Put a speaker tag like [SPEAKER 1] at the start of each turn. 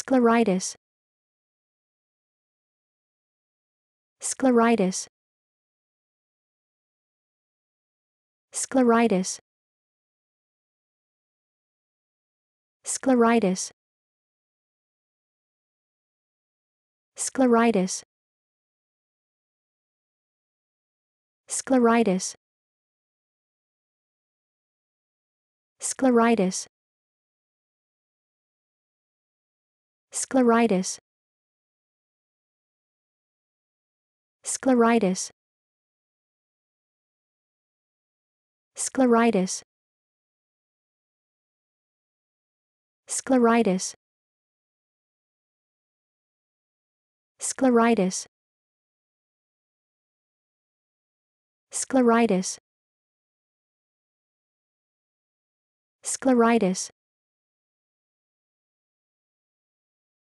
[SPEAKER 1] Scleritis. Scleritis. Scleritis. Scleritis. Scleritis. Scleritis. Scleritis. scleritis scleritis scleritis scleritis scleritis scleritis scleritis